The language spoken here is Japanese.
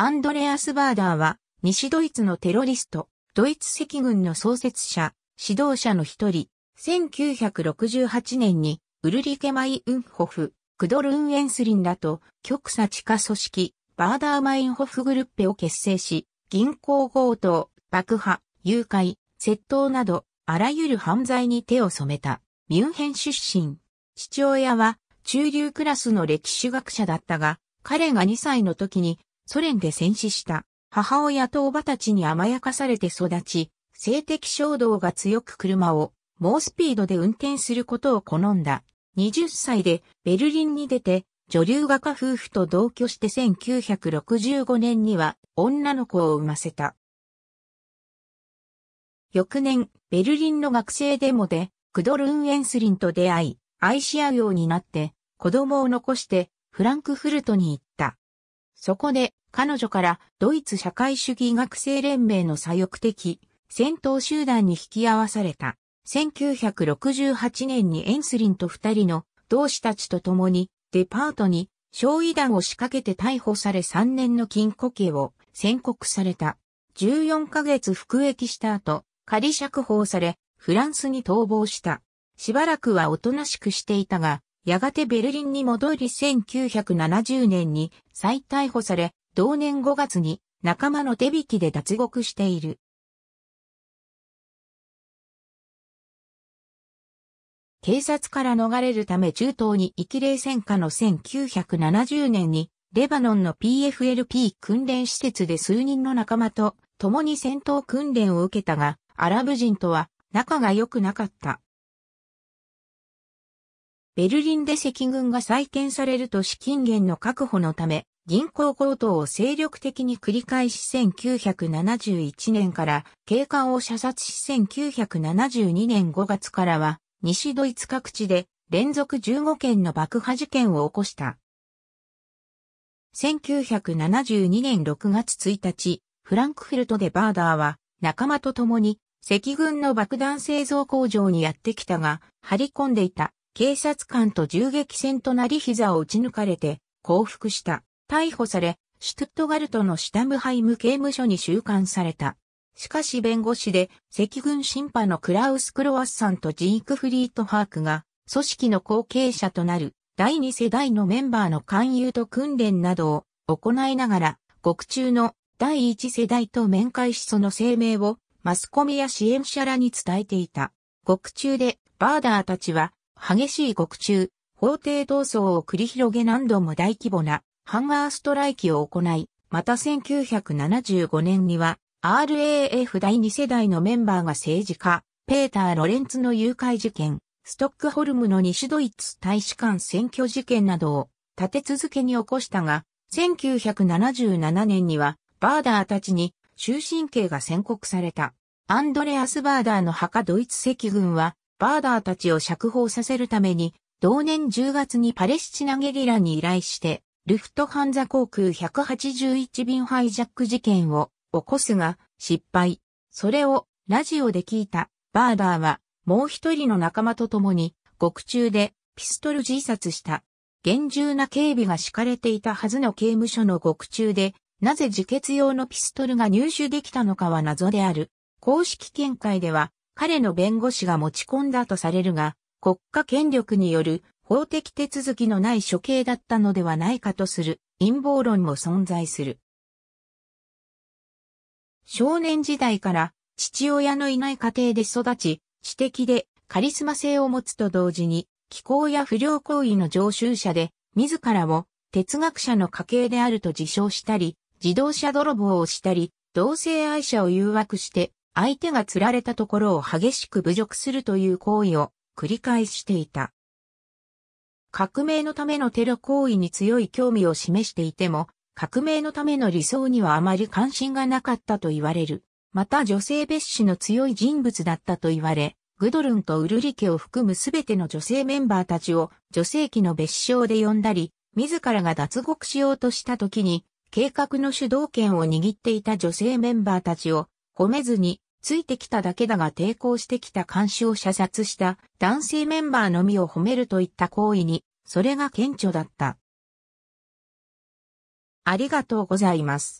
アンドレアス・バーダーは、西ドイツのテロリスト、ドイツ赤軍の創設者、指導者の一人、1968年に、ウルリケ・マイ・ウンホフ、クドルン・エンスリンらと、極左地下組織、バーダー・マインホフグルッペを結成し、銀行強盗、爆破、誘拐、窃盗など、あらゆる犯罪に手を染めた、ミュンヘン出身。父親は、中流クラスの歴史学者だったが、彼が2歳の時にソ連で戦死した母親とおばたちに甘やかされて育ち、性的衝動が強く車を猛スピードで運転することを好んだ。20歳でベルリンに出て女流画家夫婦と同居して1965年には女の子を産ませた。翌年、ベルリンの学生デモでクドルン・エンスリンと出会い、愛し合うようになって子供を残してフランクフルトに行っそこで、彼女から、ドイツ社会主義学生連盟の左翼的、戦闘集団に引き合わされた。1968年にエンスリンと二人の同志たちと共にデパートに焼夷弾を仕掛けて逮捕され3年の禁錮刑を宣告された。14ヶ月服役した後、仮釈放され、フランスに逃亡した。しばらくはおとなしくしていたが、やがてベルリンに戻り1970年に再逮捕され、同年5月に仲間の手引きで脱獄している。警察から逃れるため中東に行き霊戦火の1970年に、レバノンの PFLP 訓練施設で数人の仲間と共に戦闘訓練を受けたが、アラブ人とは仲が良くなかった。ベルリンで赤軍が再建されると資金源の確保のため、銀行強盗を精力的に繰り返し1971年から警官を射殺し1972年5月からは西ドイツ各地で連続15件の爆破事件を起こした。1972年6月1日、フランクフルトでバーダーは仲間と共に赤軍の爆弾製造工場にやってきたが、張り込んでいた警察官と銃撃戦となり膝を打ち抜かれて降伏した。逮捕され、シュトットガルトのシュタムハイム刑務所に収監された。しかし弁護士で赤軍審判のクラウス・クロワッサンとジークフリート・ハークが組織の後継者となる第二世代のメンバーの勧誘と訓練などを行いながら獄中の第一世代と面会しその声明をマスコミや支援者らに伝えていた。獄中でバーダーたちは激しい獄中、法廷闘争を繰り広げ何度も大規模なハンガーストライキを行い、また1975年には RAF 第2世代のメンバーが政治家、ペーター・ロレンツの誘拐事件、ストックホルムの西ドイツ大使館選挙事件などを立て続けに起こしたが、1977年にはバーダーたちに終身刑が宣告された。アンドレアス・バーダーの墓ドイツ赤軍はバーダーたちを釈放させるために、同年10月にパレスチナゲリラに依頼して、ルフトハンザ航空181便ハイジャック事件を起こすが、失敗。それをラジオで聞いたバーダーは、もう一人の仲間と共に、獄中でピストル自殺した。厳重な警備が敷かれていたはずの刑務所の獄中で、なぜ自決用のピストルが入手できたのかは謎である。公式見解では、彼の弁護士が持ち込んだとされるが、国家権力による法的手続きのない処刑だったのではないかとする陰謀論も存在する。少年時代から父親のいない家庭で育ち、知的でカリスマ性を持つと同時に、気候や不良行為の常習者で、自らを哲学者の家系であると自称したり、自動車泥棒をしたり、同性愛者を誘惑して相手が釣られたところを激しく侮辱するという行為を繰り返していた。革命のためのテロ行為に強い興味を示していても、革命のための理想にはあまり関心がなかったと言われる。また女性蔑視の強い人物だったと言われ、グドルンとウルリケを含むすべての女性メンバーたちを女性機の別称で呼んだり、自らが脱獄しようとした時に、計画の主導権を握っていた女性メンバーたちを褒めずについてきただけだが抵抗してきた監視を射殺した男性メンバーのみを褒めるといった行為に、それが顕著だった。ありがとうございます。